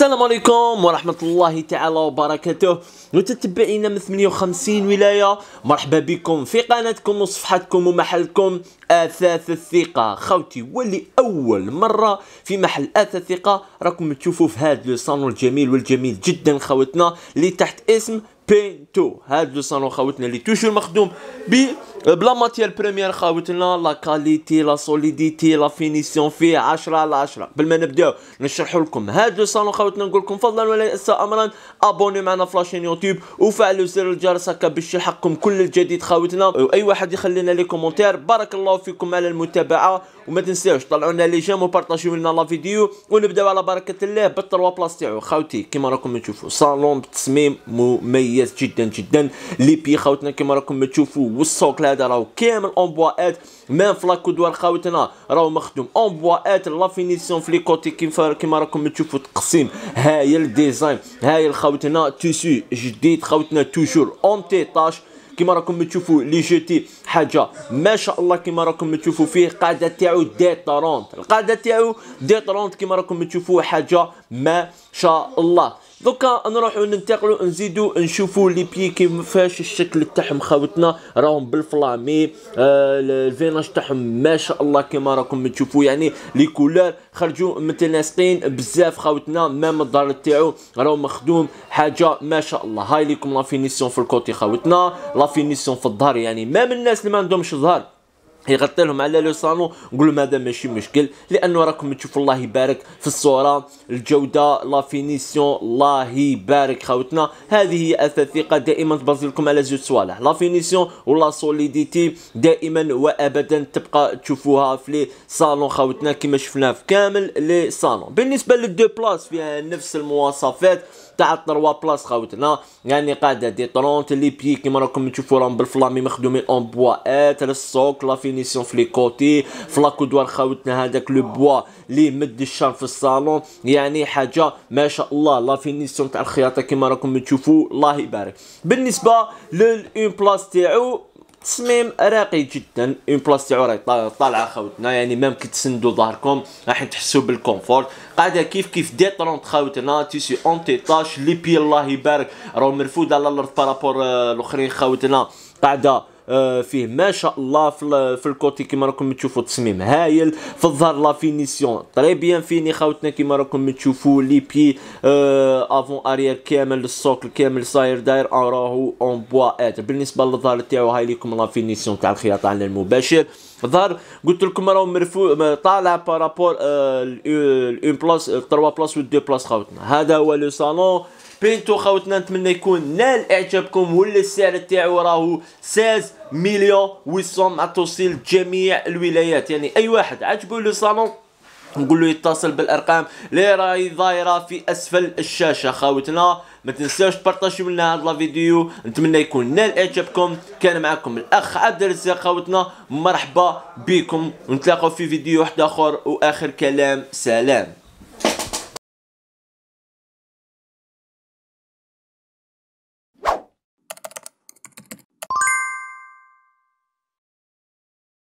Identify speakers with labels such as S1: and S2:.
S1: السلام عليكم ورحمة الله تعالى وبركاته متتبعينا من 58 ولاية مرحبا بكم في قناتكم وصفحتكم ومحلكم اثاث الثقه خوتي واللي اول مره في محل اثاث الثقه راكم تشوفوا في هذا الصالون الجميل والجميل جدا خوتنا اللي تحت اسم بينتو هاد لو صالون خاوتنا اللي توجور مخدوم ب بلا ماتيال بريمير خاوتنا لا كاليتي لا سوليديتي لا فينيسيون فيه 10 على 10 قبل ما نبداو نشرح لكم هاد لو صالون خاوتنا نقول لكم فضلا ولا يأس امرا ابوني معنا في لاشين يوتيوب وفعلوا زر الجرس هكا باش يلحقكم كل الجديد خاوتنا واي واحد يخلي لنا لي كومونتير بارك الله فيكم على المتابعه وما تنساوش طلعوا لنا لي جيم وبارطاجيو لنا لا فيديو ونبداو على بركه الله بالطروا بلاص تاعو خاوتي كيما راكم تشوفوا صالون بتصميم مميز مميز جدا جدا لي بي خاوتنا كما راكم تشوفوا والسوق هذا راهو كامل اون ات ميم في لاكودوار خاوتنا راهو مخدوم اونبواات لا فينيسيون في لي كوتي كما راكم تشوفوا تقسيم هايل ديزاين هايل خاوتنا تيسو جديد خاوتنا توجور اون تي طاش كما راكم تشوفوا لي جيتي حاجه ما شاء الله كما راكم تشوفوا فيه القاعده تاعو دي 30 القاعده تاعو دي 30 كما راكم تشوفوا حاجه ما شاء الله دوكا نروحو ننتقلو نزيدو نشوفو لي بي كيفاش الشكل تاعهم خاوتنا راهم بالفلامي آه الفيناج تاعهم ما شاء الله كيما راكم تشوفو يعني لي كولور خرجوا متناسقين بزاف خاوتنا مام الدار تاعو راهو مخدوم حاجه ما شاء الله هاي ليكم لا فينيسيون في الكوتي خاوتنا لا فينيسيون في الدار يعني مام الناس الناس اللي ما عندهمش ظهر يغطي لهم على لو صالون نقول لهم هذا ماشي مشكل لانه راكم تشوفوا الله يبارك في الصوره الجوده لا فينيسيون الله يبارك خاوتنا هذه هي الثقه دائما تبرز لكم على زوج صوالح لا فينيسيون ولا سوليديتي دائما وابدا تبقى تشوفوها في لي صالون خاوتنا كما شفناها في كامل لي صالون بالنسبه للدو بلاص فيها نفس المواصفات تاع 3 بلاص خاوتنا يعني قاعده دي 30 لي بي كيما راكم تشوفوا راهم بالفلامي مخدومين اون اتر السوك لا فينيسيون في لي كوتي في لاكودوار خاوتنا هذاك لو بوا اللي مد الشان في الصالون يعني حاجه ما شاء الله لا فينيسيون تاع الخياطه كما راكم تشوفوا الله يبارك بالنسبه للون بلاص تاعو تصميم راقي جدا اون بلاص تاعو راهي طالعه خاوتنا يعني ميم كي تسندوا ظهركم راح تحسوا بالكونفورت قاعده كيف كيف ديطرونت خاوتنا تيسي اون تيطاش لي بي الله يبارك راهو مرفوده على الارض بارابور الاخرين خاوتنا قاعده آه، فيه ما شاء الله في الكوتي كيما راكم تشوفوا تصميم هايل في الظهر لا فينيسيون طري بيان فيني خاوتنا كيما راكم تشوفوا لي بي افون اريير كامل السوكل كامل صاير داير راهو اون بوا ات بالنسبه للظهر تاعو هاي ليكم لا فينيسيون تاع الخياطه على المباشر ظهر قلت لكم راهو مرفوع طالع بارابور اون بلاس 3 بلاس و 2 بلاس خاوتنا هذا هو لو صالون بينتو خاوتنا نتمنى يكون نال اعجابكم ولا السعر تاعو راهو 16 مليون و مع توصيل جميع الولايات يعني اي واحد عجبو لو صالون نقول له يتصل بالارقام اللي راهي ظايره في اسفل الشاشه خاوتنا ما تنساوش تبارطاجيو لنا هذا الفيديو نتمنى يكون نال اعجابكم كان معكم الاخ عبد الرزاق خاوتنا مرحبا بكم ونتلاقاو في فيديو واحد اخر واخر كلام سلام